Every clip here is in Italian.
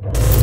you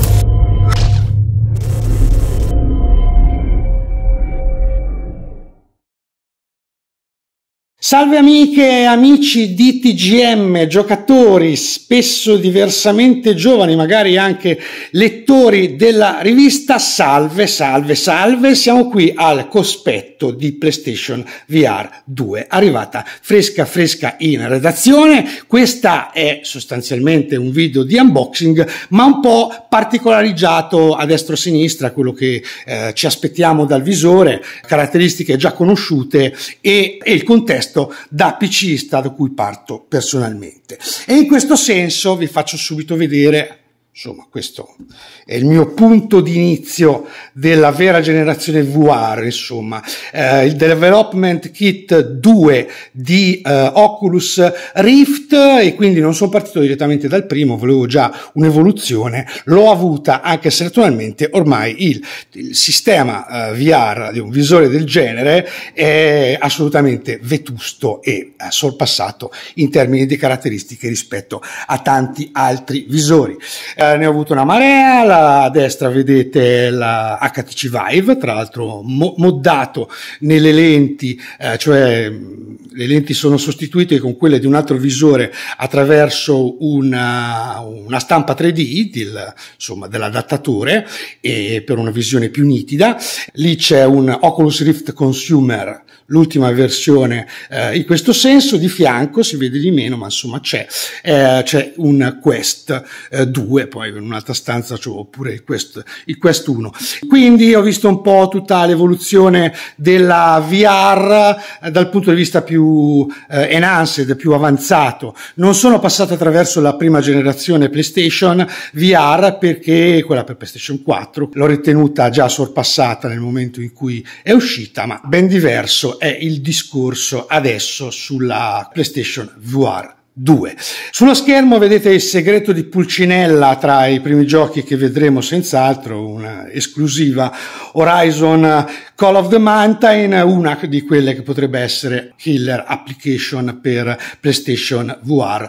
Salve amiche e amici di TGM, giocatori spesso diversamente giovani, magari anche lettori della rivista. Salve, salve, salve. Siamo qui al cospetto di PlayStation VR 2, arrivata fresca fresca in redazione. Questa è sostanzialmente un video di unboxing, ma un po' particolarizzato a destra e a sinistra, quello che eh, ci aspettiamo dal visore, caratteristiche già conosciute e, e il contesto testo da PCista da cui parto personalmente. E in questo senso vi faccio subito vedere Insomma, questo è il mio punto di inizio della vera generazione VR, insomma. Eh, il Development Kit 2 di eh, Oculus Rift e quindi non sono partito direttamente dal primo, volevo già un'evoluzione, l'ho avuta anche se naturalmente ormai il, il sistema eh, VR di un visore del genere è assolutamente vetusto e ha eh, sorpassato in termini di caratteristiche rispetto a tanti altri visori. Eh, ne ho avuto una marea, la, destra vedete la HTC Vive, tra l'altro mo- moddato nelle lenti, eh, cioè le lenti sono sostituite con quelle di un altro visore attraverso una, una stampa 3D del, insomma, dell'adattatore e per una visione più nitida. Lì c'è un Oculus Rift Consumer l'ultima versione eh, in questo senso, di fianco si vede di meno, ma insomma c'è, eh, c'è un Quest 2, eh, poi in un'altra stanza c'è oppure Quest, il Quest 1. Quindi ho visto un po' tutta l'evoluzione della VR eh, dal punto di vista più eh, enhanced, più avanzato. Non sono passato attraverso la prima generazione PlayStation VR perché quella per PlayStation 4 l'ho ritenuta già sorpassata nel momento in cui è uscita, ma ben diverso è il discorso adesso sulla PlayStation VR. 2. Sullo schermo vedete il segreto di Pulcinella tra i primi giochi che vedremo senz'altro, una esclusiva Horizon Call of the Mountain, una di quelle che potrebbe essere killer application per PlayStation VR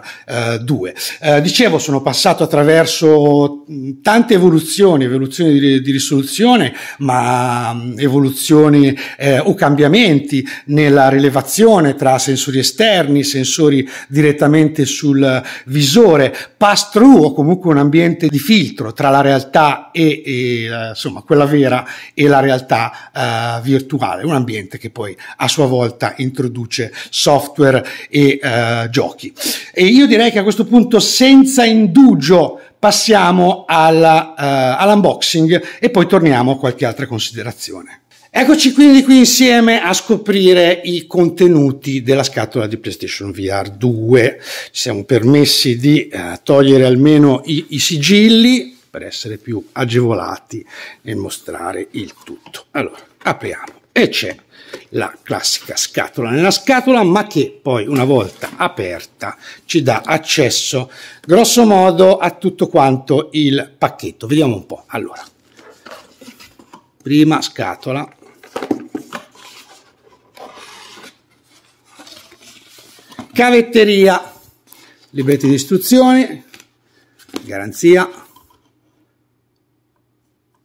eh, 2. Eh, dicevo, sono passato attraverso tante evoluzioni, evoluzioni di, di risoluzione, ma mh, evoluzioni eh, o cambiamenti nella rilevazione tra sensori esterni, sensori direttamente sul visore, pass-through o comunque un ambiente di filtro tra la realtà e, e eh, insomma, quella vera e la realtà eh, virtuale, un ambiente che poi a sua volta introduce software e uh, giochi. E io direi che a questo punto, senza indugio, passiamo alla, uh, eh, all'unboxing e poi torniamo a qualche altra considerazione. Eccoci quindi qui insieme a scoprire i contenuti della scatola di PlayStation VR 2. Ci siamo permessi di eh, togliere almeno i, i sigilli per essere più agevolati nel mostrare il tutto. Allora, apriamo e c'è la classica scatola nella scatola ma che poi una volta aperta ci dà accesso grosso modo a tutto quanto il pacchetto vediamo un po' allora prima scatola cavetteria libretti di istruzioni garanzia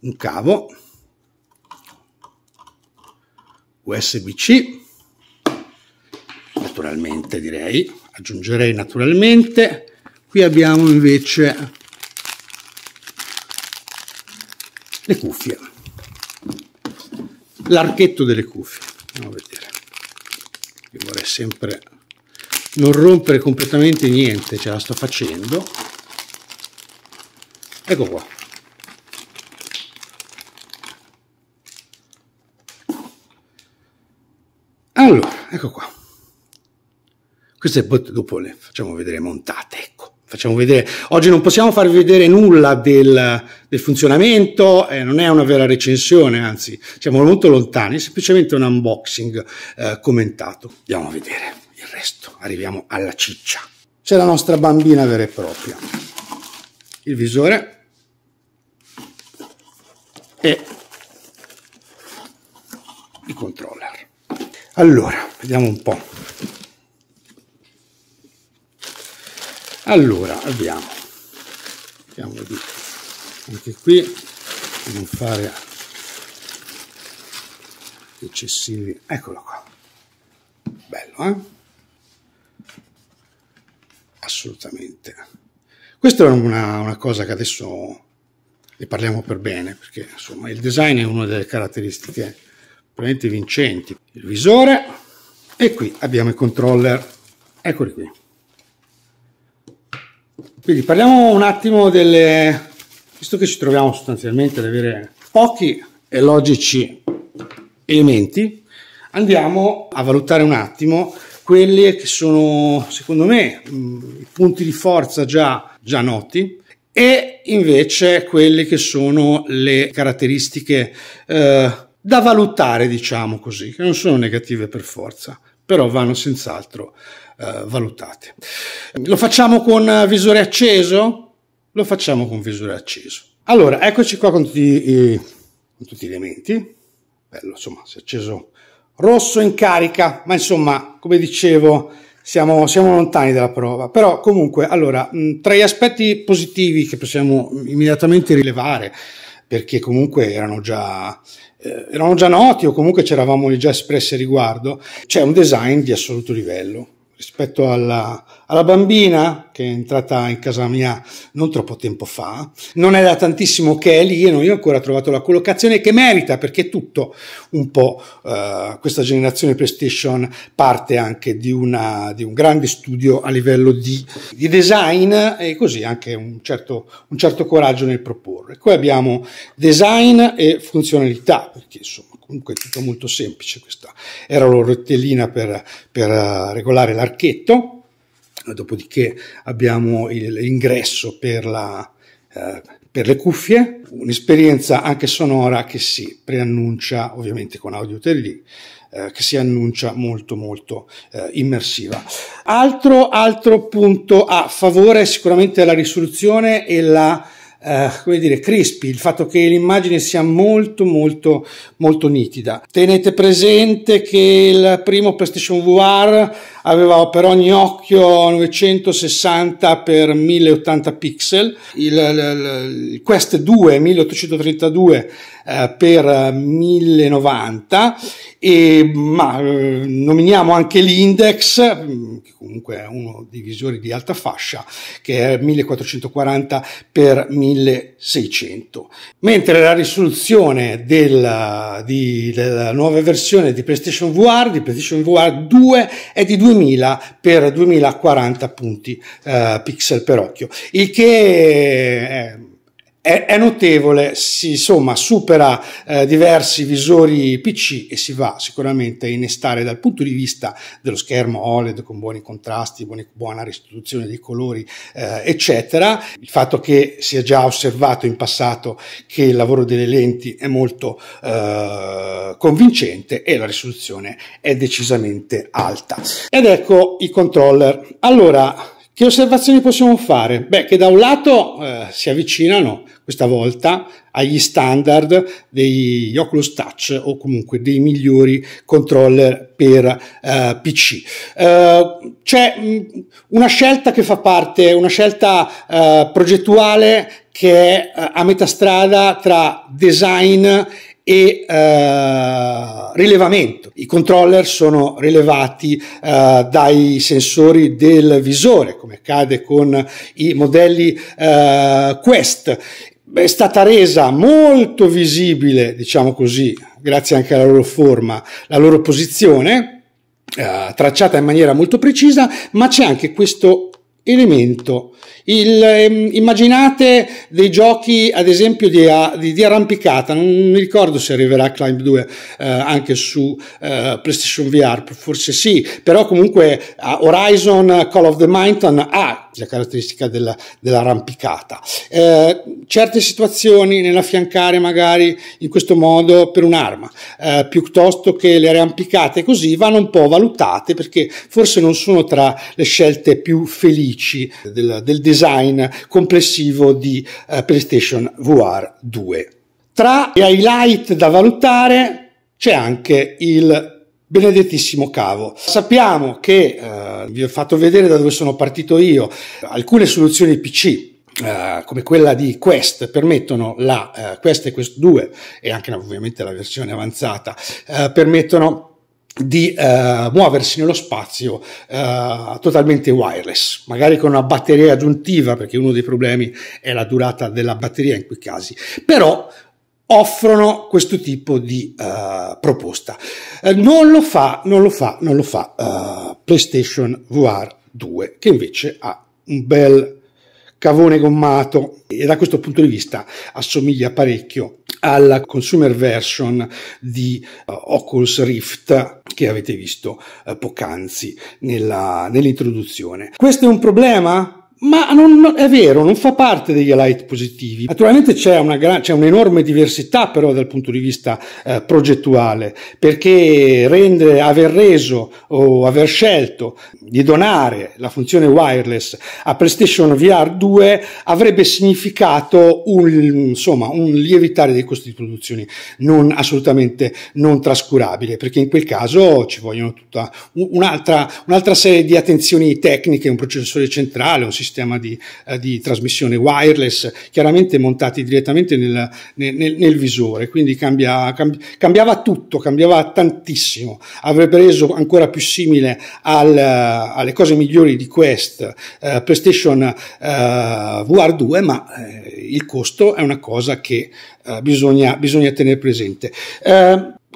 un cavo USB-C, naturalmente direi, aggiungerei naturalmente. Qui abbiamo invece le cuffie, l'archetto delle cuffie, andiamo a vedere. Io vorrei sempre non rompere completamente niente, ce la sto facendo. Ecco qua. Allora, ecco qua. Queste botte dopo le facciamo vedere montate, ecco. Facciamo vedere. Oggi non possiamo farvi vedere nulla del, del funzionamento, eh, non è una vera recensione, anzi, siamo molto lontani, è semplicemente un unboxing eh, commentato. Andiamo a vedere il resto, arriviamo alla ciccia. C'è la nostra bambina vera e propria. Il visore e i controller. Allora, vediamo un po'. Allora, abbiamo, abbiamo di, anche qui, non fare eccessivi, eccolo qua, bello, eh? Assolutamente. Questa è una, una cosa che adesso ne parliamo per bene, perché insomma il design è una delle caratteristiche componenti vincenti, il visore e qui abbiamo i controller, eccoli qui. Quindi parliamo un attimo delle, visto che ci troviamo sostanzialmente ad avere pochi e logici elementi, andiamo a valutare un attimo quelli che sono secondo me mm, i punti di forza già, già noti e invece quelle che sono le caratteristiche eh, da valutare, diciamo così, che non sono negative per forza, però vanno senz'altro eh, valutate. Lo facciamo con visore acceso? Lo facciamo con visore acceso. Allora, eccoci qua con tutti, i, con tutti gli elementi. Bello, insomma, si è acceso rosso in carica, ma insomma, come dicevo, siamo, siamo, lontani dalla prova, però comunque, allora, mh, tra gli aspetti positivi che possiamo immediatamente rilevare, perché comunque erano già eh, erano già noti o comunque ci eravamo già espressi a riguardo, c'è un design di assoluto livello rispetto alla, alla, bambina che è entrata in casa mia non troppo tempo fa. Non è da tantissimo che è lì e non io ho ancora trovato la collocazione che merita perché tutto un po' eh, questa generazione PlayStation parte anche di, una, di un grande studio a livello di, di design e così anche un certo, un certo coraggio nel proporre. Poi abbiamo design e funzionalità perché insomma comunque è tutto molto semplice. Questa era la rotellina per, per eh, regolare l'archetto, dopodiché abbiamo l'ingresso per la, eh, per le cuffie, un'esperienza anche sonora che si preannuncia ovviamente con Audio Telly, eh, che si annuncia molto molto eh, immersiva. Altro, altro punto a favore è sicuramente la risoluzione e la eh, come dire, crispi, il fatto che l'immagine sia molto molto molto nitida. Tenete presente che il primo PlayStation VR aveva per ogni occhio 960 x 1080 pixel, il, il, il Quest 2 1832 eh, per 1090, e, ma eh, nominiamo anche l'index, mm, che comunque è uno dei visori di alta fascia, che è 1440 x 1600, mentre la risoluzione della, di, della nuova versione di PlayStation VR, di PlayStation VR 2, è di 2000 x 2040 punti eh, pixel per occhio, il che è è, è notevole, si, insomma supera eh, diversi visori PC e si va sicuramente a innestare dal punto di vista dello schermo OLED con buoni contrasti, buoni, buona restituzione dei colori, eh, eccetera. Il fatto che si è già osservato in passato che il lavoro delle lenti è molto eh, convincente e la risoluzione è decisamente alta. Ed ecco i controller. Allora, che osservazioni possiamo fare? Beh, che da un lato eh, si avvicinano questa volta agli standard degli Oculus Touch o comunque dei migliori controller per eh, PC. Eh, c'è mh, mm, una scelta che fa parte, una scelta eh, progettuale che è eh, a metà strada tra design e eh, rilevamento. I controller sono rilevati eh, dai sensori del visore, come accade con i modelli eh, Quest. È stata resa molto visibile, diciamo così, grazie anche alla loro forma, la loro posizione. Eh, tracciata in maniera molto precisa, ma c'è anche questo elemento. Il, ehm, immaginate dei giochi, ad esempio, di, ah, di, di, arrampicata, non mi ricordo se arriverà Climb 2 eh, anche su eh, PlayStation VR, forse sì, però comunque eh, Horizon Call of the Mountain ha ah, la caratteristica della, dell'arrampicata. Eh, certe situazioni nell'affiancare magari in questo modo per un'arma, eh, piuttosto che le arrampicate così vanno un po' valutate perché forse non sono tra le scelte più felici del, del design complessivo di eh, PlayStation VR 2. Tra gli highlight da valutare c'è anche il Benedettissimo cavo. Sappiamo che eh, vi ho fatto vedere da dove sono partito io alcune soluzioni PC. Eh, come quella di Quest permettono la eh, Quest e Quest 2 e anche ovviamente la versione avanzata eh, permettono di eh, muoversi nello spazio eh, totalmente wireless, magari con una batteria aggiuntiva, perché uno dei problemi è la durata della batteria in quei casi, però offrono questo tipo di uh, proposta. Eh, non lo fa, non lo fa, non lo fa uh, PlayStation VR 2, che invece ha un bel cavone gommato e da questo punto di vista assomiglia parecchio alla consumer version di uh, Oculus Rift che avete visto uh, poc'anzi nella, nell'introduzione. Questo è un problema? ma non, non, è vero, non fa parte degli elite positivi. Naturalmente c'è, una, c'è, un'enorme diversità però dal punto di vista eh, progettuale, perché rendere, aver reso o aver scelto di donare la funzione wireless a PlayStation VR 2 avrebbe significato un, insomma, un lievitare dei costi di produzione non, assolutamente non trascurabile, perché in quel caso ci vogliono tutta un'altra, un'altra serie di attenzioni tecniche, un processore centrale, un sistema sistema di, eh, di trasmissione wireless, chiaramente montati direttamente nel, nel, nel visore, quindi cambia, cambia, cambiava tutto, cambiava tantissimo, avrebbe reso ancora più simile al, eh, alle cose migliori di Quest, eh, PlayStation eh, VR2, ma eh, il costo è una cosa che eh, bisogna, bisogna tenere presente.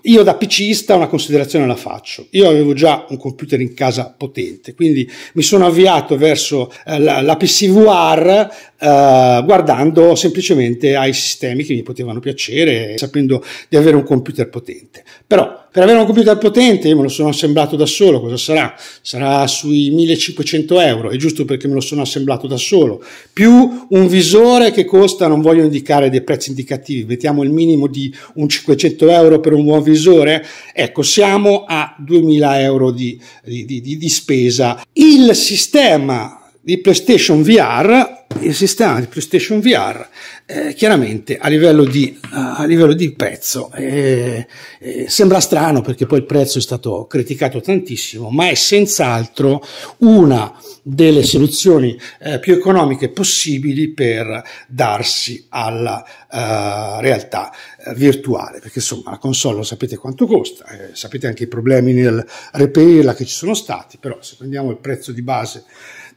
Io da PCista una considerazione la faccio. Io avevo già un computer in casa potente, quindi mi sono avviato verso eh, la, la PCVR eh, guardando semplicemente ai sistemi che mi potevano piacere, sapendo di avere un computer potente. Però per avere un computer potente, io me lo sono assemblato da solo, cosa sarà? Sarà sui 1500 euro, è giusto perché me lo sono assemblato da solo, più un visore che costa, non voglio indicare dei prezzi indicativi, mettiamo il minimo di un 500 euro per un buon visore, ecco, siamo a 2000 euro di, di, di, di spesa. Il sistema di PlayStation VR il sistema di PlayStation VR, eh, chiaramente a livello di, a livello di prezzo eh, eh, sembra strano perché poi il prezzo è stato criticato tantissimo, ma è senz'altro una delle soluzioni eh, più economiche possibili per darsi alla eh, realtà eh, virtuale, perché insomma la console lo sapete quanto costa, sapete anche i problemi nel reperirla che ci sono stati, però se prendiamo il prezzo di base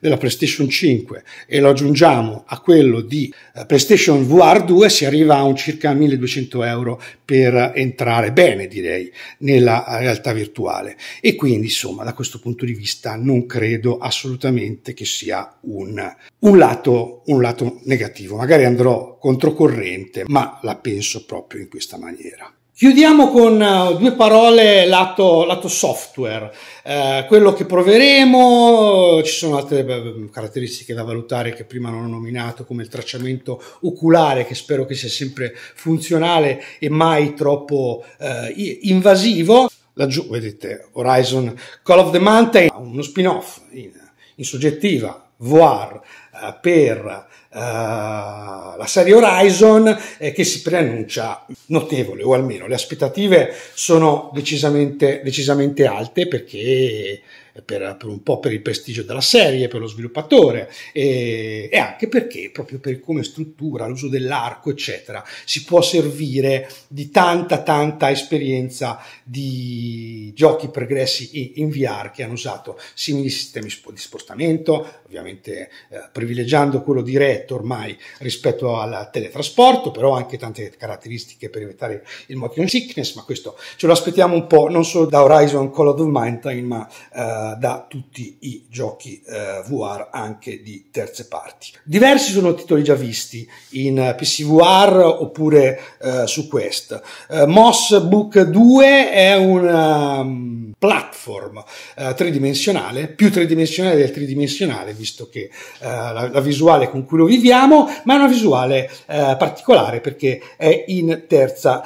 della PlayStation 5 e lo aggiungiamo a quello di eh, PlayStation VR 2 si arriva a un circa 1200 euro per entrare bene direi nella eh, realtà virtuale e quindi insomma da questo punto di vista non credo assolutamente che sia un, un, lato, un lato negativo magari andrò controcorrente ma la penso proprio in questa maniera. Chiudiamo con eh, due parole lato, lato software, eh, quello che proveremo, ci sono altre caratteristiche da valutare che prima non ho nominato come il tracciamento oculare che spero che sia sempre funzionale e mai troppo eh, invasivo. Laggiù vedete Horizon Call of the Mountain, uno spin-off in, in soggettiva, VR, eh, per uh, la serie Horizon eh, che si preannuncia notevole o almeno le aspettative sono decisamente, decisamente alte perché eh, per, per, un po' per il prestigio della serie, per lo sviluppatore e, e, anche perché proprio per come struttura, l'uso dell'arco eccetera si può servire di tanta tanta esperienza di giochi pregressi in VR che hanno usato simili sistemi di spostamento ovviamente eh, privilegiando quello diretto ormai rispetto al teletrasporto, però anche tante caratteristiche per evitare il motion sickness, ma questo ce lo aspettiamo un po' non solo da Horizon Call of the Mountain, ma eh, da tutti i giochi eh, VR anche di terze parti. Diversi sono titoli già visti in PC VR oppure eh, su Quest. Eh, Moss Book 2 è una um, ehm, platform eh, tridimensionale, più tridimensionale del tridimensionale, visto che eh, la, la, visuale con cui lo viviamo, ma è una visuale eh, particolare perché è in terza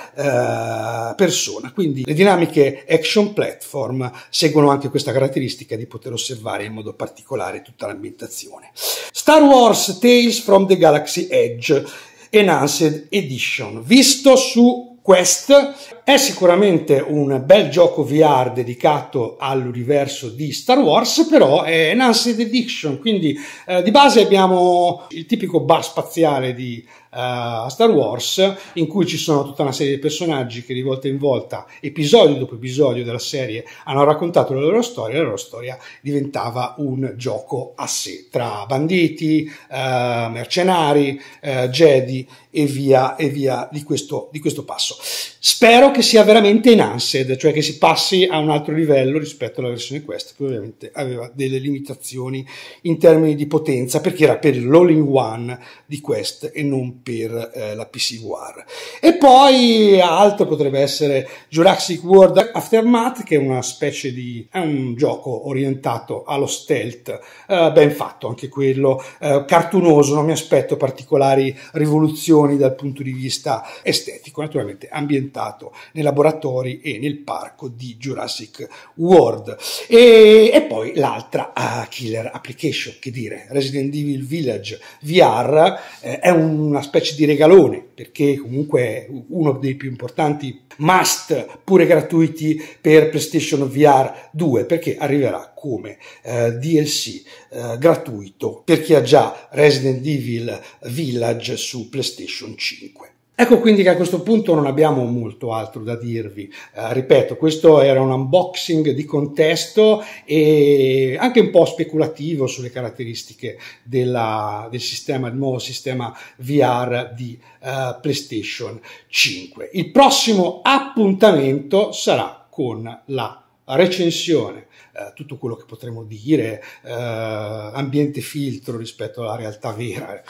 eh, persona. Quindi le dinamiche action platform seguono anche questa caratteristica di poter osservare in modo particolare tutta l'ambientazione. Star Wars Tales from the Galaxy Edge Enhanced Edition, visto su Quest è sicuramente un bel gioco VR dedicato all'universo di Star Wars, però è Enhanced Edition, quindi eh, di base abbiamo il tipico bar spaziale di uh, Star Wars, in cui ci sono tutta una serie di personaggi che di volta in volta, episodio dopo episodio della serie, hanno raccontato la loro storia, e la loro storia diventava un gioco a sé, tra banditi, uh, mercenari, uh, Jedi e via, e via di questo, di questo passo. Spero che sia veramente in Ansed, cioè che si passi a un altro livello rispetto alla versione Quest, che ovviamente aveva delle limitazioni in termini di potenza, perché era per l'all-in-one di Quest e non per eh, la PC War. E poi altro potrebbe essere Jurassic World Aftermath, che è una specie di... è un gioco orientato allo stealth, eh, ben fatto anche quello, eh, cartunoso, non mi aspetto particolari rivoluzioni dal punto di vista estetico, naturalmente ambientato nei laboratori e nel parco di Jurassic World. E, e poi l'altra uh, killer application, che dire, Resident Evil Village VR, eh, è una specie di regalone, perché comunque è uno dei più importanti must pure gratuiti usciti per PlayStation VR 2 perché arriverà come eh, DLC eh, gratuito per chi ha già Resident Evil Village su PlayStation 5. Ecco quindi che a questo punto non abbiamo molto altro da dirvi, eh, ripeto, questo era un unboxing di contesto e anche un po' speculativo sulle caratteristiche della, del, sistema, del nuovo sistema VR di eh, PlayStation 5. Il prossimo appuntamento sarà con la recensione eh, tutto quello che potremmo dire, eh, ambiente filtro rispetto alla realtà vera, eh,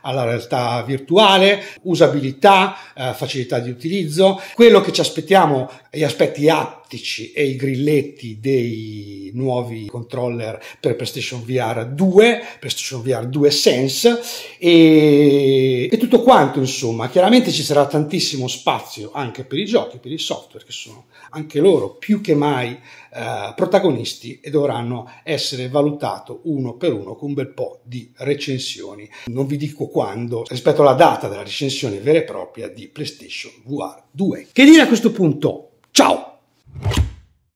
alla realtà virtuale, usabilità, eh, facilità di utilizzo, quello che ci aspettiamo, gli aspetti attici e i grilletti dei nuovi controller per PlayStation VR 2, PlayStation VR 2 Sense e, e tutto quanto insomma. Chiaramente ci sarà tantissimo spazio anche per i giochi, per i software che sono anche loro più che mai eh, protagonisti e dovranno essere valutato uno per uno con un bel po' di recensioni. Non vi dico quando, rispetto alla data della recensione vera e propria di PlayStation VR 2. Che dire a questo punto? Ciao!